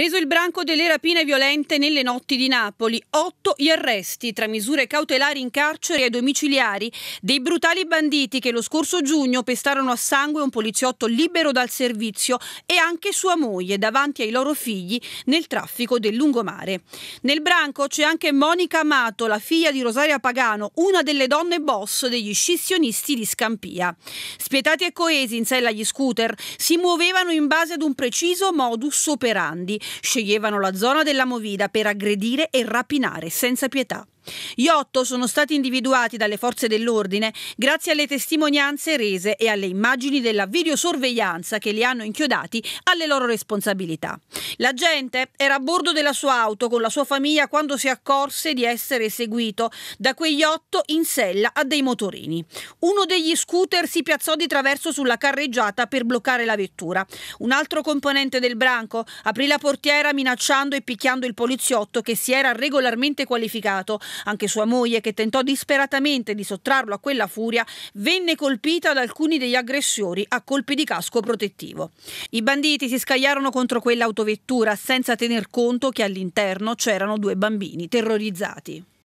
Preso il branco delle rapine violente nelle notti di Napoli, otto gli arresti tra misure cautelari in carcere e domiciliari dei brutali banditi che lo scorso giugno pestarono a sangue un poliziotto libero dal servizio e anche sua moglie davanti ai loro figli nel traffico del lungomare. Nel branco c'è anche Monica Amato, la figlia di Rosaria Pagano, una delle donne boss degli scissionisti di Scampia. Spietati e coesi in sella agli scooter, si muovevano in base ad un preciso modus operandi Sceglievano la zona della Movida per aggredire e rapinare senza pietà. Gli otto sono stati individuati dalle forze dell'ordine grazie alle testimonianze rese e alle immagini della videosorveglianza che li hanno inchiodati alle loro responsabilità. La gente era a bordo della sua auto con la sua famiglia quando si accorse di essere seguito da quegli otto in sella a dei motorini. Uno degli scooter si piazzò di traverso sulla carreggiata per bloccare la vettura. Un altro componente del branco aprì la portiera minacciando e picchiando il poliziotto che si era regolarmente qualificato anche sua moglie, che tentò disperatamente di sottrarlo a quella furia, venne colpita da alcuni degli aggressori a colpi di casco protettivo. I banditi si scagliarono contro quell'autovettura senza tener conto che all'interno c'erano due bambini terrorizzati.